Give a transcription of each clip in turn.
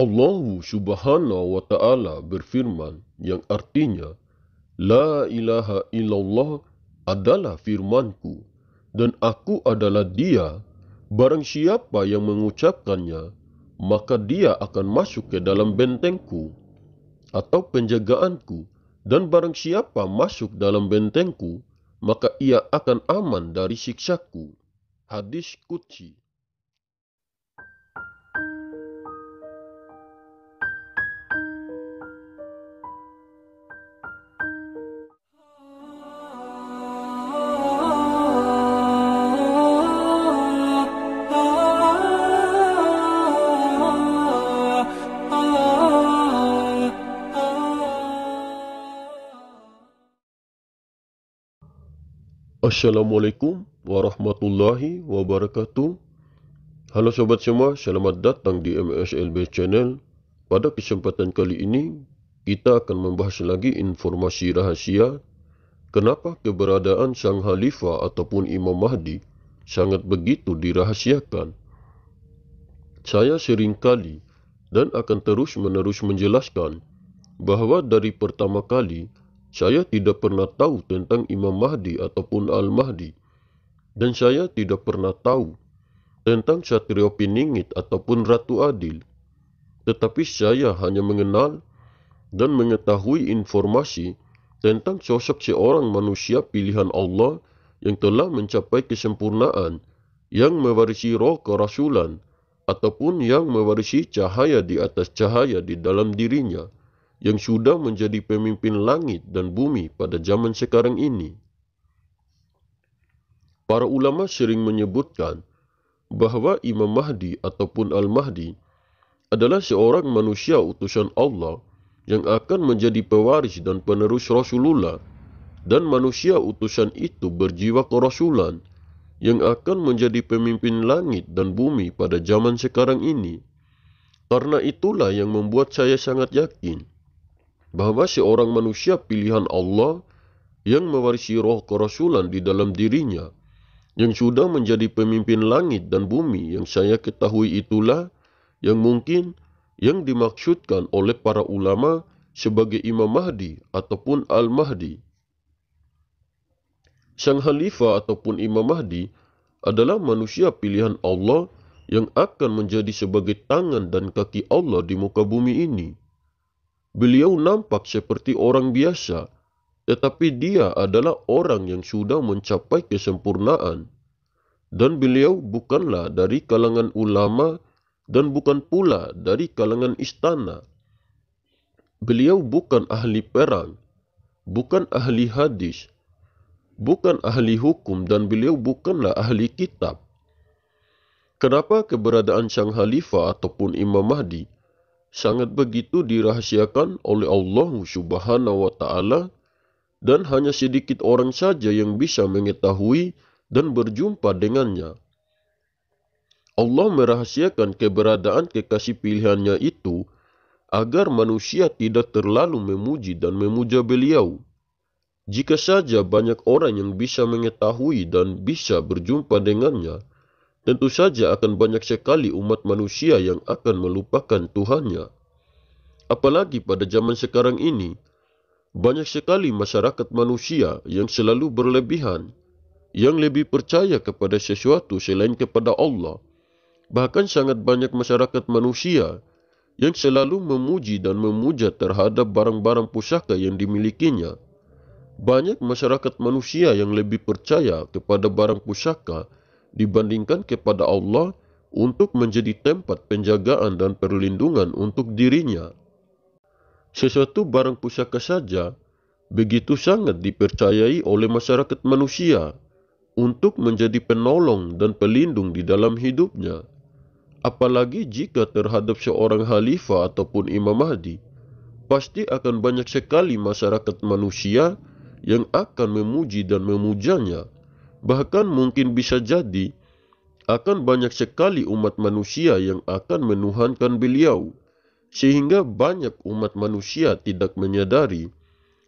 Allah subhanahu wa ta'ala berfirman yang artinya La ilaha illallah adalah firmanku dan aku adalah dia barang siapa yang mengucapkannya maka dia akan masuk ke dalam bentengku atau penjagaanku dan barang siapa masuk dalam bentengku maka ia akan aman dari siksaku hadis kutsi Assalamualaikum warahmatullahi wabarakatuh Halo sobat semua, selamat datang di MSLB Channel Pada kesempatan kali ini, kita akan membahas lagi informasi rahasia Kenapa keberadaan Sang Khalifah ataupun Imam Mahdi sangat begitu dirahasiakan Saya seringkali dan akan terus menerus menjelaskan bahawa dari pertama kali, saya tidak pernah tahu tentang Imam Mahdi ataupun Al-Mahdi. Dan saya tidak pernah tahu tentang Satrio Piningit ataupun Ratu Adil. Tetapi saya hanya mengenal dan mengetahui informasi tentang sosok seorang manusia pilihan Allah yang telah mencapai kesempurnaan yang mewarisi roh kerasulan ataupun yang mewarisi cahaya di atas cahaya di dalam dirinya yang sudah menjadi pemimpin langit dan bumi pada zaman sekarang ini. Para ulama sering menyebutkan bahawa Imam Mahdi ataupun Al-Mahdi adalah seorang manusia utusan Allah yang akan menjadi pewaris dan penerus Rasulullah dan manusia utusan itu berjiwa kerasulan yang akan menjadi pemimpin langit dan bumi pada zaman sekarang ini. Karena itulah yang membuat saya sangat yakin bahawa seorang manusia pilihan Allah yang mewarisi roh kerasulan di dalam dirinya yang sudah menjadi pemimpin langit dan bumi yang saya ketahui itulah yang mungkin yang dimaksudkan oleh para ulama sebagai Imam Mahdi ataupun Al-Mahdi. Sang Khalifah ataupun Imam Mahdi adalah manusia pilihan Allah yang akan menjadi sebagai tangan dan kaki Allah di muka bumi ini. Beliau nampak seperti orang biasa, tetapi dia adalah orang yang sudah mencapai kesempurnaan. Dan beliau bukanlah dari kalangan ulama dan bukan pula dari kalangan istana. Beliau bukan ahli perang, bukan ahli hadis, bukan ahli hukum dan beliau bukanlah ahli kitab. Kenapa keberadaan Sang Khalifah ataupun Imam Mahdi sangat begitu dirahasiakan oleh Allah Subhanahu wa taala dan hanya sedikit orang saja yang bisa mengetahui dan berjumpa dengannya. Allah merahasiakan keberadaan kekasih pilihannya itu agar manusia tidak terlalu memuji dan memuja beliau. Jika saja banyak orang yang bisa mengetahui dan bisa berjumpa dengannya, Tentu saja akan banyak sekali umat manusia yang akan melupakan Tuhannya. Apalagi pada zaman sekarang ini, banyak sekali masyarakat manusia yang selalu berlebihan, yang lebih percaya kepada sesuatu selain kepada Allah. Bahkan sangat banyak masyarakat manusia yang selalu memuji dan memuja terhadap barang-barang pusaka yang dimilikinya. Banyak masyarakat manusia yang lebih percaya kepada barang pusaka yang dibandingkan kepada Allah untuk menjadi tempat penjagaan dan perlindungan untuk dirinya. Sesuatu barang pusaka saja begitu sangat dipercayai oleh masyarakat manusia untuk menjadi penolong dan pelindung di dalam hidupnya. Apalagi jika terhadap seorang khalifah ataupun imam mahdi, pasti akan banyak sekali masyarakat manusia yang akan memuji dan memujanya. Bahkan mungkin bisa jadi akan banyak sekali umat manusia yang akan menuhankan beliau. Sehingga banyak umat manusia tidak menyadari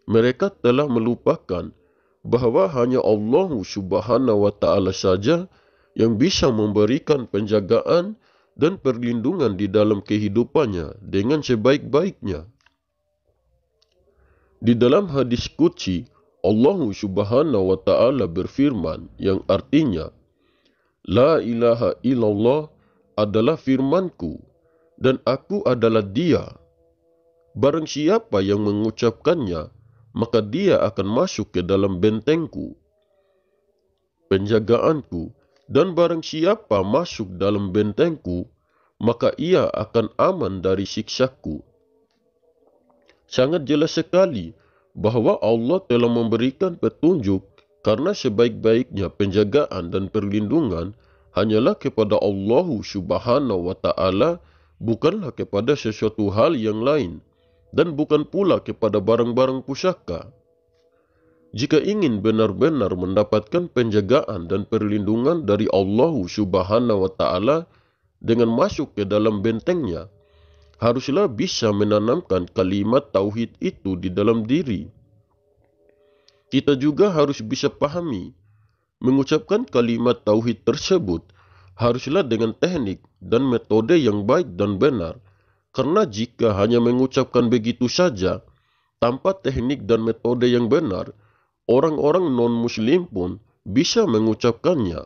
mereka telah melupakan bahawa hanya Allah Subhanahu wa taala saja yang bisa memberikan penjagaan dan perlindungan di dalam kehidupannya dengan sebaik-baiknya. Di dalam hadis kutsi, Allah Subhanahu wa taala berfirman yang artinya La ilaha illallah adalah firmanku dan aku adalah dia. Barang siapa yang mengucapkannya, maka dia akan masuk ke dalam bentengku. Penjagaanku dan barang siapa masuk dalam bentengku, maka ia akan aman dari siksaku. Sangat jelas sekali bahawa Allah telah memberikan petunjuk karena sebaik-baiknya penjagaan dan perlindungan hanyalah kepada Allah Subhanahu wa taala bukanlah kepada sesuatu hal yang lain dan bukan pula kepada barang-barang pusaka. Jika ingin benar-benar mendapatkan penjagaan dan perlindungan dari Allah Subhanahu wa taala dengan masuk ke dalam bentengnya, haruslah bisa menanamkan kalimat tauhid itu di dalam diri. Kita juga harus bisa pahami, mengucapkan kalimat tauhid tersebut haruslah dengan teknik dan metode yang baik dan benar. Karena jika hanya mengucapkan begitu saja, tanpa teknik dan metode yang benar, orang-orang non-muslim pun bisa mengucapkannya.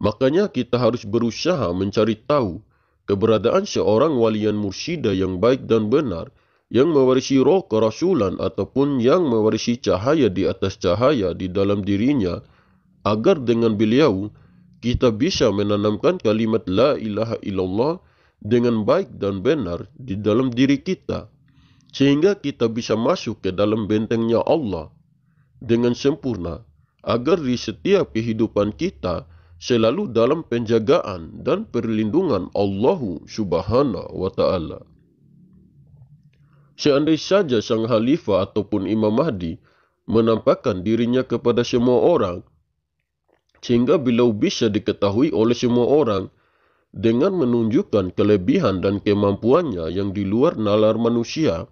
Makanya kita harus berusaha mencari tahu keberadaan seorang walian mursyidah yang baik dan benar yang mewarisi roh kerasulan ataupun yang mewarisi cahaya di atas cahaya di dalam dirinya agar dengan beliau kita bisa menanamkan kalimat La ilaha illallah dengan baik dan benar di dalam diri kita sehingga kita bisa masuk ke dalam bentengnya Allah dengan sempurna agar di setiap kehidupan kita selalu dalam penjagaan dan perlindungan Allah Subhanahu wa taala. Seandainya saja sang khalifah ataupun Imam Mahdi menampakkan dirinya kepada semua orang sehingga bila bisa diketahui oleh semua orang dengan menunjukkan kelebihan dan kemampuannya yang di luar nalar manusia,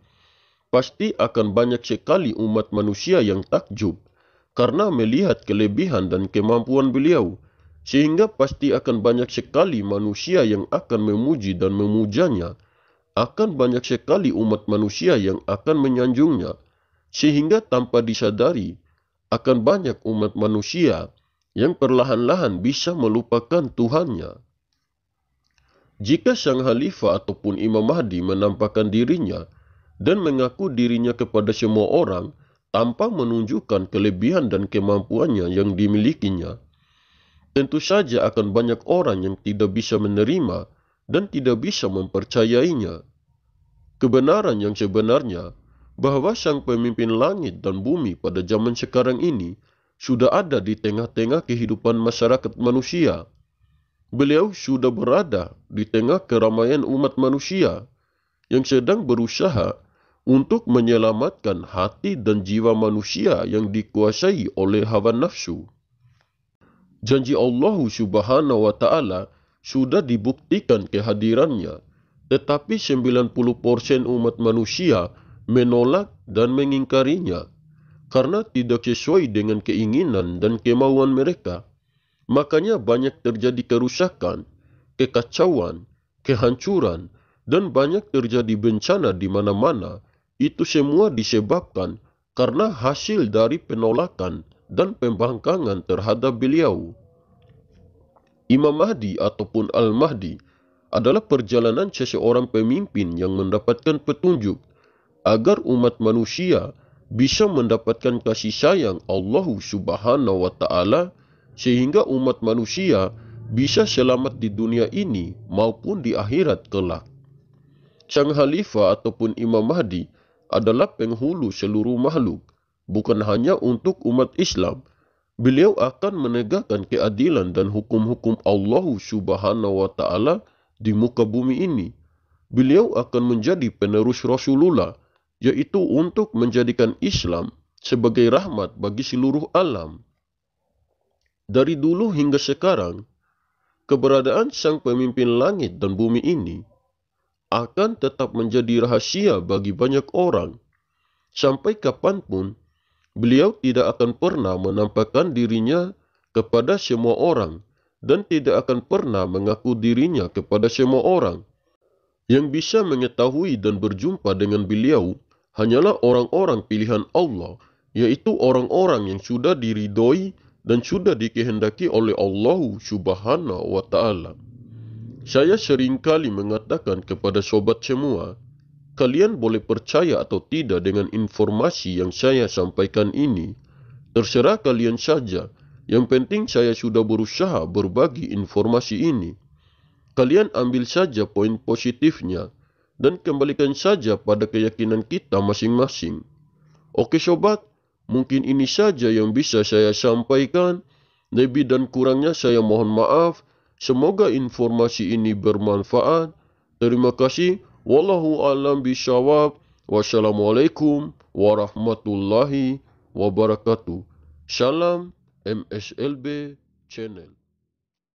pasti akan banyak sekali umat manusia yang takjub karena melihat kelebihan dan kemampuan beliau sehingga pasti akan banyak sekali manusia yang akan memuji dan memujanya. Akan banyak sekali umat manusia yang akan menyanjungnya, sehingga tanpa disadari, akan banyak umat manusia yang perlahan-lahan bisa melupakan Tuhannya. Jika Sang Khalifah ataupun Imam Mahdi menampakkan dirinya dan mengaku dirinya kepada semua orang tanpa menunjukkan kelebihan dan kemampuannya yang dimilikinya, tentu saja akan banyak orang yang tidak bisa menerima dan tidak bisa mempercayainya. Kebenaran yang sebenarnya bahawa sang pemimpin langit dan bumi pada zaman sekarang ini sudah ada di tengah-tengah kehidupan masyarakat manusia. Beliau sudah berada di tengah keramaian umat manusia yang sedang berusaha untuk menyelamatkan hati dan jiwa manusia yang dikuasai oleh hawa nafsu janji Allah Subhanahu wa taala sudah dibuktikan kehadirannya, tetapi 90% umat manusia menolak dan mengingkarinya karena tidak sesuai dengan keinginan dan kemauan mereka. Makanya banyak terjadi kerusakan, kekacauan, kehancuran, dan banyak terjadi bencana di mana-mana. Itu semua disebabkan karena hasil dari penolakan dan pembangkangan terhadap beliau. Imam Mahdi ataupun Al-Mahdi adalah perjalanan seseorang pemimpin yang mendapatkan petunjuk agar umat manusia bisa mendapatkan kasih sayang Allah Subhanahu wa taala sehingga umat manusia bisa selamat di dunia ini maupun di akhirat kelak. Sang Khalifah ataupun Imam Mahdi adalah penghulu seluruh makhluk bukan hanya untuk umat Islam. Beliau akan menegakkan keadilan dan hukum-hukum Allah Subhanahu wa taala di muka bumi ini. Beliau akan menjadi penerus Rasulullah yaitu untuk menjadikan Islam sebagai rahmat bagi seluruh alam. Dari dulu hingga sekarang, keberadaan sang pemimpin langit dan bumi ini akan tetap menjadi rahasia bagi banyak orang. Sampai kapanpun, beliau tidak akan pernah menampakkan dirinya kepada semua orang dan tidak akan pernah mengaku dirinya kepada semua orang. Yang bisa mengetahui dan berjumpa dengan beliau hanyalah orang-orang pilihan Allah, yaitu orang-orang yang sudah diridoi dan sudah dikehendaki oleh Allah Subhanahu wa taala. Saya seringkali mengatakan kepada sobat semua, kalian boleh percaya atau tidak dengan informasi yang saya sampaikan ini. Terserah kalian saja. Yang penting saya sudah berusaha berbagi informasi ini. Kalian ambil saja poin positifnya dan kembalikan saja pada keyakinan kita masing-masing. Oke sobat, mungkin ini saja yang bisa saya sampaikan. Lebih dan kurangnya saya mohon maaf. Semoga informasi ini bermanfaat. Terima kasih. Wallahu a'lam bishawab. Wassalamualaikum warahmatullahi wabarakatuh. Shalom MSLB Channel.